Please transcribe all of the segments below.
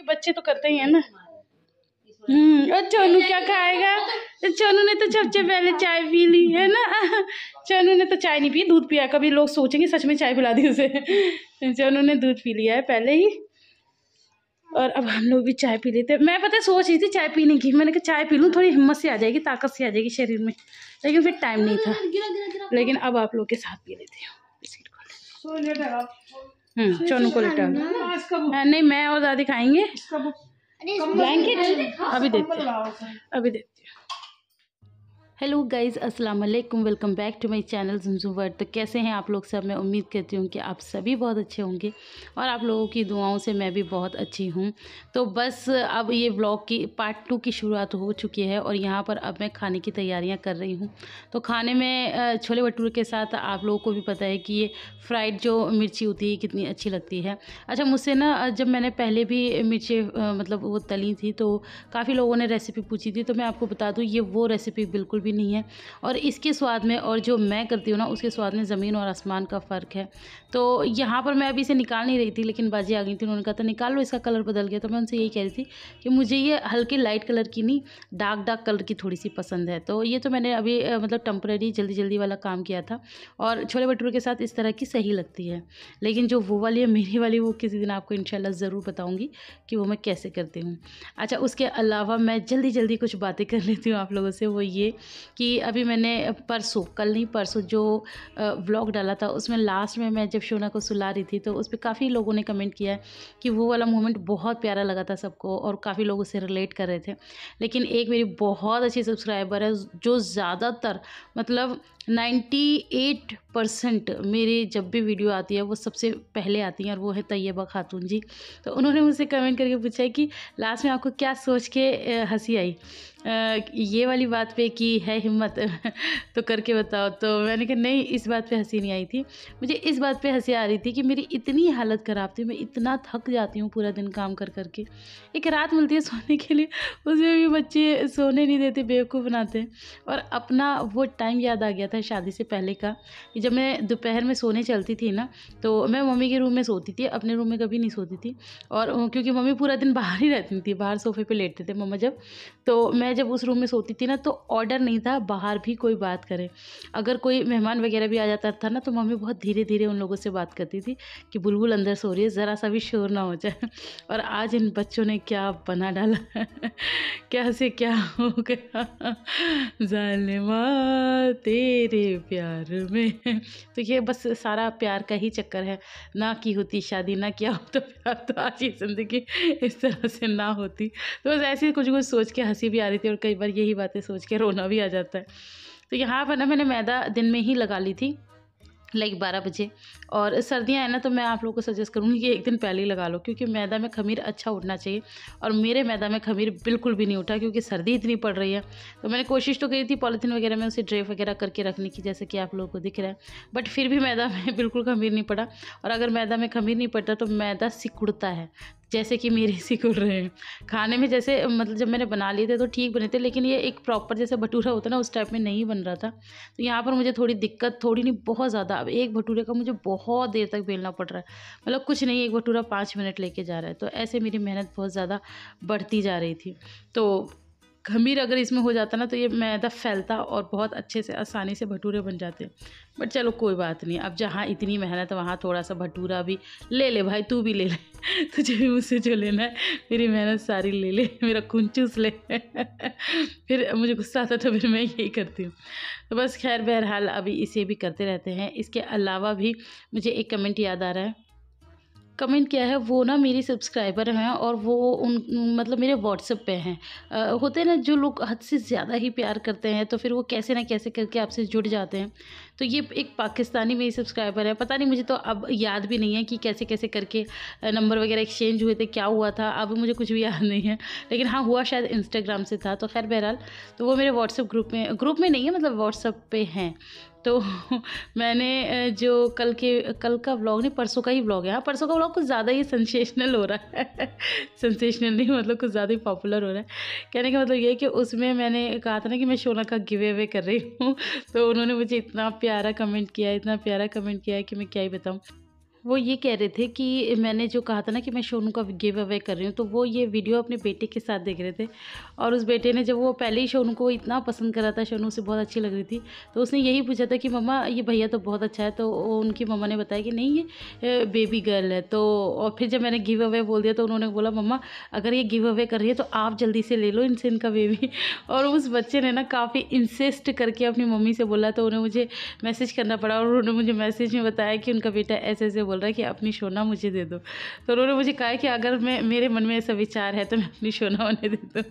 ये बच्चे तो करते ही है ना हम्म और चोनू क्या खाएगा चोनू ने तो सबसे पहले चाय पी ली है ना चोनू ने तो चाय नहीं पी दूध पिया कभी लोग सोचेंगे सच में चाय पिला दी उसे चोनू ने दूध पी लिया है पहले ही और अब हम लोग भी चाय पी लेते हैं मैं पता है सोच रही थी चाय पीने की मैंने कहा चाय पी लूँ थोड़ी हिम्मत से आ जाएगी ताकत से आ जाएगी शरीर में लेकिन फिर टाइम नहीं था लेकिन अब आप लोग के साथ पी लेती हूँ हम्म, चोनू नहीं मैं और दादी खाएंगे ब्लैंकेट अभी देते अभी देते हेलो गाइज़ अस्सलाम वालेकुम welcome back to my channel जुमजुम वर्ड तो कैसे हैं आप लोग सब मैं उम्मीद करती हूँ कि आप सभी बहुत अच्छे होंगे और आप लोगों की दुआओं से मैं भी बहुत अच्छी हूँ तो बस अब ये ब्लॉग की पार्ट टू की शुरुआत हो चुकी है और यहाँ पर अब मैं खाने की तैयारियाँ कर रही हूँ तो खाने में छोले भटूरे के साथ आप लोगों को भी पता है कि ये फ्राइड जो मिर्ची होती है कितनी अच्छी लगती है अच्छा मुझसे ना जब मैंने पहले भी मिर्ची मतलब वो तली थी तो काफ़ी लोगों ने रेसिपी पूछी थी तो मैं आपको बता दूँ ये वो रेसिपी बिल्कुल भी भी नहीं है और इसके स्वाद में और जो मैं करती हूँ ना उसके स्वाद में ज़मीन और आसमान का फ़र्क है तो यहाँ पर मैं अभी इसे निकाल नहीं रही थी लेकिन बाजी आ गई थी उन्होंने कहा था निकाल लो इसका कलर बदल गया तो मैं उनसे यही कह रही थी कि मुझे ये हल्के लाइट कलर की नहीं डार्क डार्क कलर की थोड़ी सी पसंद है तो ये तो मैंने अभी मतलब टम्प्रेरी जल्दी जल्दी वाला काम किया था और छोले भटूरे के साथ इस तरह की सही लगती है लेकिन जो वो वाली है मेरी वाली वो किसी दिन आपको इनशाला ज़रूर बताऊँगी कि वो मैं कैसे करती हूँ अच्छा उसके अलावा मैं जल्दी जल्दी कुछ बातें कर लेती हूँ आप लोगों से वो ये कि अभी मैंने परसों कल नहीं परसों जो व्लॉग डाला था उसमें लास्ट में मैं जब शोना को सुला रही थी तो उस पर काफ़ी लोगों ने कमेंट किया है कि वो वाला मोमेंट बहुत प्यारा लगा था सबको और काफ़ी लोग उससे रिलेट कर रहे थे लेकिन एक मेरी बहुत अच्छी सब्सक्राइबर है जो ज़्यादातर मतलब 98 परसेंट मेरी जब भी वीडियो आती है वो सबसे पहले आती हैं और वो है तैयबा खातून जी तो उन्होंने मुझसे कमेंट करके पूछा है कि लास्ट में आपको क्या सोच के हंसी आई ये वाली बात पे कि है हिम्मत तो करके बताओ तो मैंने कहा नहीं इस बात पे हंसी नहीं आई थी मुझे इस बात पे हंसी आ रही थी कि मेरी इतनी हालत ख़राब थी मैं इतना थक जाती हूँ पूरा दिन काम कर कर के एक रात मिलती है सोने के लिए उसमें भी बच्चे सोने नहीं देते बेवकूफ़ बनाते और अपना वो टाइम याद आ गया था शादी से पहले का जब मैं दोपहर में सोने चलती थी ना तो मैं मम्मी के रूम में सोती थी अपने रूम में कभी नहीं सोती थी और क्योंकि मम्मी पूरा दिन बाहर ही रहती थी बाहर सोफे पर लेटते थे मम्मा जब तो मैं मैं जब उस रूम में सोती थी ना तो ऑर्डर नहीं था बाहर भी कोई बात करे अगर कोई मेहमान वगैरह भी आ जाता था ना तो मम्मी बहुत धीरे धीरे उन लोगों से बात करती थी कि बुलबुल अंदर सो रही है ज़रा सा भी शोर ना हो जाए और आज इन बच्चों ने क्या बना डाला क्या से क्या हो गया जालिमा तेरे प्यार में तो ये बस सारा प्यार का ही चक्कर है ना की होती शादी ना किया हो तो प्यार तो आज की ज़िंदगी इस तरह से ना होती तो बस ऐसी कुछ कुछ सोच के हंसी भी आ रही थी और कई बार यही बातें सोच के रोना भी आ जाता है तो यहाँ पर ना मैंने मैदा दिन में ही लगा ली थी लाइक बारह बजे और सर्दियाँ हैं ना तो मैं आप लोगों को सजेस्ट करूँगी कि एक दिन पहले ही लगा लो क्योंकि मैदा में खमीर अच्छा उठना चाहिए और मेरे मैदा में खमीर बिल्कुल भी नहीं उठा क्योंकि सर्दी इतनी पड़ रही है तो मैंने कोशिश तो करी थी पॉलीथीन वगैरह में उसे ड्रेप वगैरह करके रखने की जैसे कि आप लोगों को दिख रहा है बट फिर भी मैदा में बिल्कुल खमीर नहीं पड़ा और अगर मैदा में खमीर नहीं पड़ता तो मैदा सिकुड़ता है जैसे कि मेरे से रहे हैं खाने में जैसे मतलब जब मैंने बना लिए थे तो ठीक बने थे लेकिन ये एक प्रॉपर जैसे भटूरा होता ना उस टाइप में नहीं बन रहा था तो यहाँ पर मुझे थोड़ी दिक्कत थोड़ी नहीं बहुत ज़्यादा अब एक भटूरे का मुझे बहुत देर तक बेलना पड़ रहा है मतलब कुछ नहीं एक भटूरा पाँच मिनट लेके जा रहा है तो ऐसे मेरी मेहनत बहुत ज़्यादा बढ़ती जा रही थी तो खमीर अगर इसमें हो जाता ना तो ये मैदा फैलता और बहुत अच्छे से आसानी से भटूरे बन जाते बट चलो कोई बात नहीं अब जहाँ इतनी मेहनत वहाँ थोड़ा सा भटूरा भी ले ले भाई तू भी ले ले तुझे भी मुझसे जो लेना है मेरी मेहनत सारी ले ले मेरा खून चूस ले फिर मुझे गुस्सा आता तो फिर मैं यही करती हूँ तो बस खैर बहरहाल अभी इसे भी करते रहते हैं इसके अलावा भी मुझे एक कमेंट याद आ रहा है कमेंट किया है वो ना मेरी सब्सक्राइबर हैं और वो उन मतलब मेरे व्हाट्सएप पे हैं होते हैं ना जो लोग हद से ज़्यादा ही प्यार करते हैं तो फिर वो कैसे ना कैसे करके आपसे जुड़ जाते हैं तो ये एक पाकिस्तानी मेरी सब्सक्राइबर है पता नहीं मुझे तो अब याद भी नहीं है कि कैसे कैसे करके नंबर वगैरह एक्सचेंज हुए थे क्या हुआ था अब मुझे कुछ भी याद नहीं है लेकिन हाँ हुआ शायद इंस्टाग्राम से था तो खैर बहरहाल तो वो मेरे व्हाट्सएप ग्रुप में ग्रुप में नहीं है मतलब व्हाट्सएप पर हैं तो मैंने जो कल के कल का व्लॉग नहीं परसों का ही व्लॉग है हाँ परसों का व्लॉग कुछ ज़्यादा ही सेंसेशनल हो रहा है सेंसेशनल नहीं मतलब कुछ ज़्यादा ही पॉपुलर हो रहा है कहने का मतलब ये कि उसमें मैंने कहा था ना कि मैं शोना का गिवे अवे कर रही हूँ तो उन्होंने मुझे इतना प्यारा कमेंट किया इतना प्यारा कमेंट किया है कि मैं क्या ही बताऊँ वो ये कह रहे थे कि मैंने जो कहा था ना कि मैं सोनू का गिव अवे कर रही हूँ तो वो ये वीडियो अपने बेटे के साथ देख रहे थे और उस बेटे ने जब वो पहले ही सोनू को इतना पसंद करा था सोनू से बहुत अच्छी लग रही थी तो उसने यही पूछा था कि मम्मा ये भैया तो बहुत अच्छा है तो उनकी मम्मा ने बताया कि नहीं ये बेबी गर्ल है तो और फिर जब मैंने गिव अवे बोल दिया तो उन्होंने बोला मम्मा अगर ये गिव अवे कर रही है तो आप जल्दी से ले लो इनसे इनका बेबी और उस बच्चे ने ना काफ़ी इंसिस्ट करके अपनी मम्मी से बोला तो उन्हें मुझे मैसेज करना पड़ा और उन्होंने मुझे मैसेज में बताया कि उनका बेटा ऐसे ऐसे बोल रहा है कि अपनी सोना मुझे दे दो तो उन्होंने मुझे कहा कि अगर मैं मेरे मन में ऐसा विचार है तो मैं अपनी सोना उन्हें दे दूँ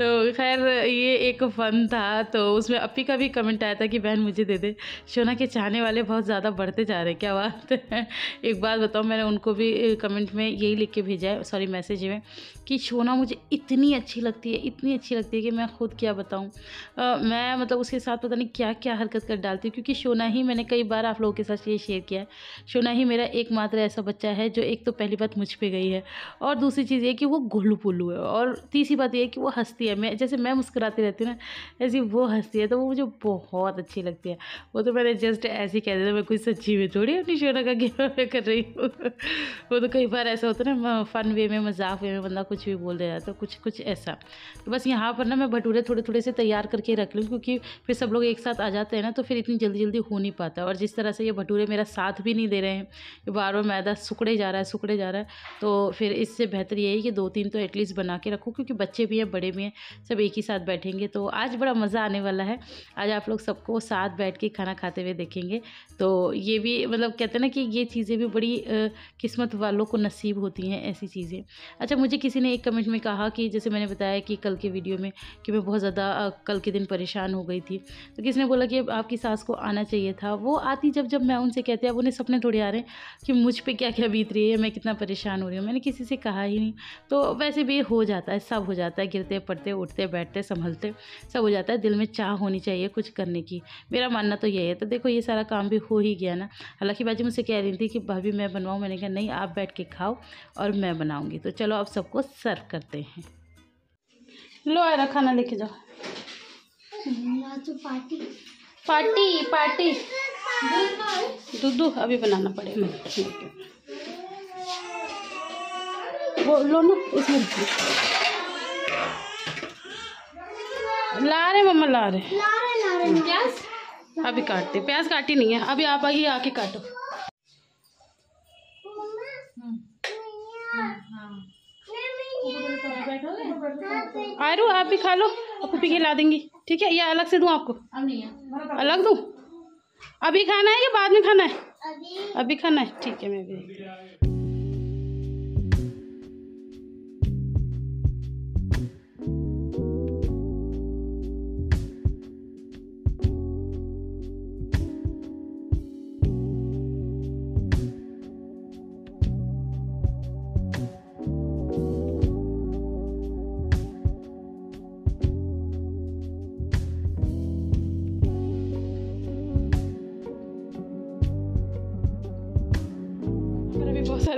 तो खैर ये एक फ़न था तो उसमें अपी का भी कमेंट आया था कि बहन मुझे दे दे सोना के चाहने वाले बहुत ज़्यादा बढ़ते जा रहे हैं क्या बात है एक बात बताओ मैंने उनको भी कमेंट में यही लिख के भेजा है सॉरी मैसेज में कि शोना मुझे इतनी अच्छी लगती है इतनी अच्छी लगती है कि मैं खुद क्या बताऊँ मैं मतलब उसके साथ पता नहीं क्या क्या हरकत कर डालती हूँ क्योंकि शोना ही मैंने कई बार आप लोगों के साथ ये शेयर किया है शोना ही मेरा एकमात्र ऐसा बच्चा है जो एक तो पहली बात मुझ पर गई है और दूसरी चीज़ ये कि वो गोलू पुल्लू है और तीसरी बात यह कि वो हंसती है मैं जैसे मैं मुस्कुराती रहती हूँ ना ऐसी वो हंसती है तो वो मुझे बहुत अच्छी लगती है वो तो मैंने जस्ट ऐसे ही कह दिया मैं कोई सच्ची में थोड़ी अपनी शोना का गेम कर रही हूँ वो तो कई बार ऐसा होता है ना फन वे में मजाक वे में बंदा कुछ कुछ भी बोल दे रहा तो कुछ कुछ ऐसा तो बस यहाँ पर ना मैं भटूरे थोड़े थोड़े से तैयार करके रख लूँ क्योंकि फिर सब लोग एक साथ आ जाते हैं ना तो फिर इतनी जल्दी जल्दी हो नहीं पाता और जिस तरह से ये भटूरे मेरा साथ भी नहीं दे रहे हैं बार बार मैदा सुकड़े जा रहा है सुकड़े जा रहा है तो फिर इससे बेहतर यही कि दो तीन तो एटलीस्ट बना के रखूँ क्योंकि बच्चे भी हैं बड़े भी हैं सब एक ही साथ बैठेंगे तो आज बड़ा मज़ा आने वाला है आज आप लोग सबको साथ बैठ के खाना खाते हुए देखेंगे तो ये भी मतलब कहते हैं ना कि ये चीज़ें भी बड़ी किस्मत वालों को नसीब होती हैं ऐसी चीज़ें अच्छा मुझे किसी ने एक कमेंट में कहा कि जैसे मैंने बताया कि कल के वीडियो में कि मैं बहुत ज़्यादा कल के दिन परेशान हो गई थी तो किसी ने बोला कि आपकी सास को आना चाहिए था वो आती जब जब मैं उनसे कहती अब उन्हें सपने थोड़े आ रहे हैं कि मुझ पर क्या क्या बीत रही है मैं कितना परेशान हो रही हूँ मैंने किसी से कहा ही नहीं तो वैसे भी हो जाता है सब हो जाता है गिरते पड़ते उठते बैठते संभलते सब हो जाता है दिल में चाह होनी चाहिए कुछ करने की मेरा मानना तो यही है तो देखो ये सारा काम भी हो ही गया ना हालांकि बाजी मुझसे कह रही थी कि भाभी मैं बनवाऊँ मैंने कहा नहीं आप बैठ के खाओ और मैं बनाऊँगी तो चलो आप सबको सर्व करते हैं लो आयरा खाना लेके जाओ पार्टी पार्टी पार्टी दूधू अभी बनाना पड़ेगा हम्म, वो लो ना इसमें ला रहे मम्मा ला रहे प्याज अभी काटते प्याज काटी नहीं है अभी आप आइए आके काटो हम्म। हम्म, हाँ आयरू आप भी खा लो और पप्पी खिला देंगी ठीक है या अलग से दूँ आपको अलग दूँ अभी खाना है या बाद में खाना है अभी खाना है ठीक है मैं भी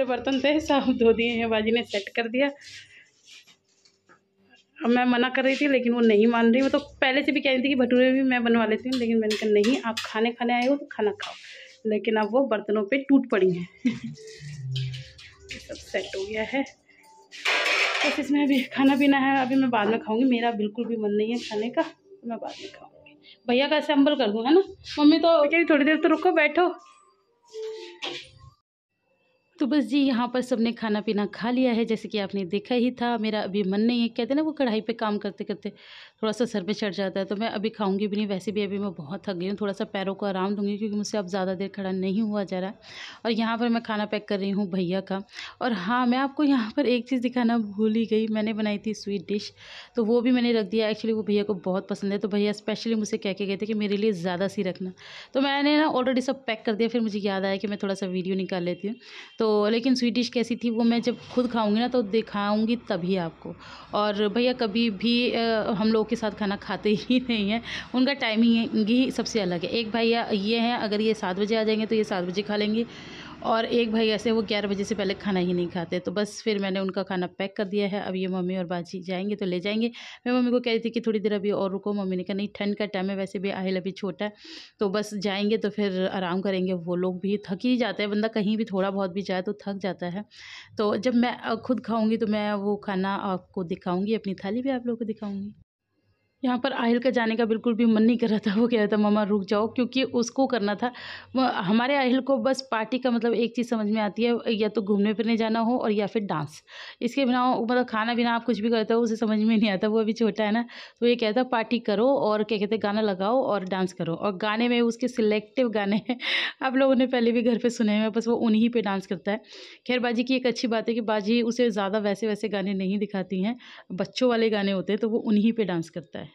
बर्तन थे साफ धो दिए हैं बाजी ने सेट कर दिया अब मैं मना कर रही थी लेकिन वो नहीं मान रही वो तो पहले से भी कह रही थी कि भटूरे भी मैं बनवा लेती हूँ लेकिन मैंने कहा नहीं आप खाने खाने आए हो तो खाना खाओ लेकिन अब वो बर्तनों पे टूट पड़ी हैं सब सेट हो गया है तो इसमें अभी खाना पीना है अभी मैं बाद में खाऊंगी मेरा बिल्कुल भी मन नहीं है खाने का तो मैं बाद में खाऊंगी भैया का असेंबल कर दूँ है ना मम्मी तो कह रही थोड़ी देर तो रुको बैठो तो बस जी यहाँ पर सबने खाना पीना खा लिया है जैसे कि आपने देखा ही था मेरा अभी मन नहीं है कहते ना वो कढ़ाई पे काम करते करते थोड़ा सा सर पे चढ़ जाता है तो मैं अभी खाऊंगी भी नहीं वैसे भी अभी मैं बहुत थक गई हूँ थोड़ा सा पैरों को आराम दूंगी क्योंकि मुझसे अब ज़्यादा देर खड़ा नहीं हुआ जा रहा और यहाँ पर मैं खाना पैक कर रही हूँ भैया का और हाँ मैं आपको यहाँ पर एक चीज़ दिखाना भूल ही गई मैंने बनाई थी स्वीट डिश तो वो भी मैंने रख दिया एक्चुअली वो भैया को बहुत पसंद है तो भैया स्पेशली मुझसे कह के गए थे कि मेरे लिए ज़्यादा सी रखना तो मैंने ना ऑलरेडी सब पैक कर दिया फिर मुझे याद आया कि मैं थोड़ा सा वीडियो निकाल लेती हूँ तो तो लेकिन स्वीट डिश कैसी थी वो मैं जब खुद खाऊंगी ना तो दिखाऊंगी तभी आपको और भैया कभी भी हम लोगों के साथ खाना खाते ही नहीं हैं उनका टाइमिंग ही सबसे अलग है एक भैया ये हैं अगर ये सात बजे आ जाएंगे तो ये सात बजे खा लेंगे और एक भाई ऐसे वो ग्यारह बजे से पहले खाना ही नहीं खाते तो बस फिर मैंने उनका खाना पैक कर दिया है अब ये मम्मी और बाजी जाएंगे तो ले जाएंगे मैं मम्मी को कह रही थी कि थोड़ी देर अभी और रुको मम्मी ने कहा नहीं ठंड का टाइम है वैसे भी आहिल अभी छोटा है तो बस जाएंगे तो फिर आराम करेंगे वो लोग भी थक ही जाते हैं बंदा कहीं भी थोड़ा बहुत भी जाए तो थक जाता है तो जब मैं खुद खाऊँगी तो मैं वो खाना आपको दिखाऊँगी अपनी थाली भी आप लोग को दिखाऊँगी यहाँ पर आहिल का जाने का बिल्कुल भी मन नहीं कर रहा था वो कह रहा था मामा रुक जाओ क्योंकि उसको करना था हमारे आहिल को बस पार्टी का मतलब एक चीज़ समझ में आती है या तो घूमने फिरने जाना हो और या फिर डांस इसके बिना मतलब खाना बिना आप कुछ भी करते हो उसे समझ में नहीं आता वो अभी छोटा है ना तो ये कहता है पार्टी करो और क्या कहते हैं गाना लगाओ और डांस करो और गाने में उसके सिलेक्टिव गाने हैं आप लोगों ने पहले भी घर पर सुने हैं बस वो उन्हीं पर डांस करता है खैर बाजी की एक अच्छी बात है कि बाजी उसे ज़्यादा वैसे वैसे गाने नहीं दिखाती हैं बच्चों वाले गाने होते हैं तो वो उन्हीं पर डांस करता है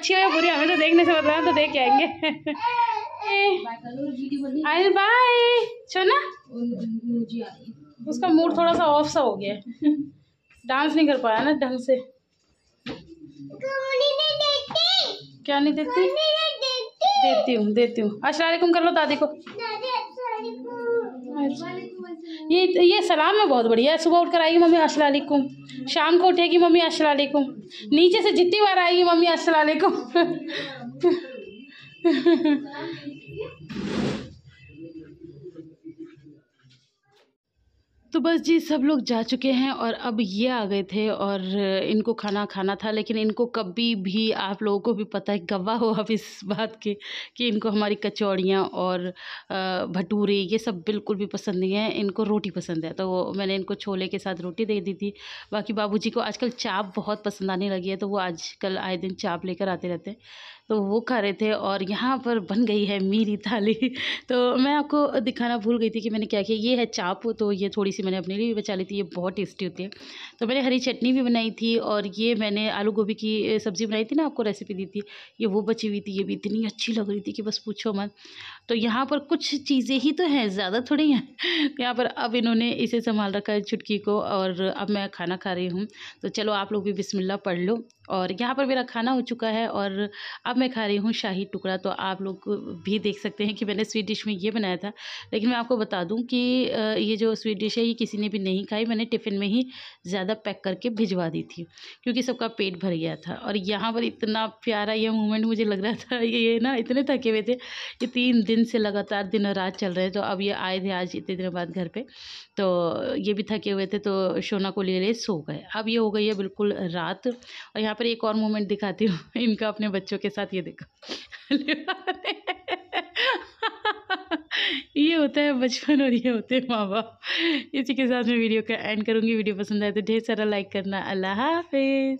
अच्छी हो या बुरी हमें तो देखने से मतलब तो देख आएंगे अरे बाय ना उसका मूड थोड़ा सा ऑफ सा हो गया डांस नहीं कर पाया ना ढंग से क्या नहीं देती देती हूँ देती हूँ अस्सलाम कर लो दादी को ये ये सलाम है बहुत बढ़िया सुबह सुबह उठकर आएगी मम्मी असल शाम को उठेगी मम्मी असलाकुम नीचे से जितनी बार आएगी मम्मी असलाकुम तो बस जी सब लोग जा चुके हैं और अब ये आ गए थे और इनको खाना खाना था लेकिन इनको कभी भी आप लोगों को भी पता है गवाह हो आप इस बात के कि इनको हमारी कचौड़ियाँ और भटूरे ये सब बिल्कुल भी पसंद नहीं है इनको रोटी पसंद है तो मैंने इनको छोले के साथ रोटी दे दी थी बाकी बाबूजी को आजकल चाप बहुत पसंद आने लगी है तो वो आजकल आए दिन चाप लेकर आते रहते हैं तो वो खा रहे थे और यहाँ पर बन गई है मेरी थाली तो मैं आपको दिखाना भूल गई थी कि मैंने क्या किया ये है चाप तो ये थोड़ी सी मैंने अपने लिए भी बचा ली थी ये बहुत टेस्टी होती है तो मैंने हरी चटनी भी बनाई थी और ये मैंने आलू गोभी की सब्ज़ी बनाई थी ना आपको रेसिपी दी थी ये वो बची हुई थी ये भी इतनी अच्छी लग रही थी कि बस पूछो मत तो यहाँ पर कुछ चीज़ें ही तो हैं ज़्यादा थोड़ी हैं यहाँ पर अब इन्होंने इसे संभाल रखा है चुटकी को और अब मैं खाना खा रही हूँ तो चलो आप लोग भी बिस्मिल्लाह पढ़ लो और यहाँ पर मेरा खाना हो चुका है और अब मैं खा रही हूँ शाही टुकड़ा तो आप लोग भी देख सकते हैं कि मैंने स्वीट डिश में ये बनाया था लेकिन मैं आपको बता दूँ कि ये जो स्वीट डिश है ये किसी ने भी नहीं खाई मैंने टिफ़िन में ही ज़्यादा पैक करके भिजवा दी थी क्योंकि सबका पेट भर गया था और यहाँ पर इतना प्यारा ये मोमेंट मुझे लग रहा था ये ना इतने थके हुए थे कि तीन दिन से लगातार दिन और रात चल रहे तो अब ये आए थे आज इतने दिनों बाद घर पर तो ये भी थके हुए थे तो सोना को ले ले सो गए अब ये हो गई है बिल्कुल रात और यहाँ पर एक और मोमेंट दिखाती हूँ इनका अपने बच्चों के साथ ये देखो ये होता है बचपन और ये होते हैं माँ बाप इसी के साथ मैं वीडियो का एंड करूँगी वीडियो पसंद आए तो ढेर सारा लाइक करना अल्लाह हाफिज़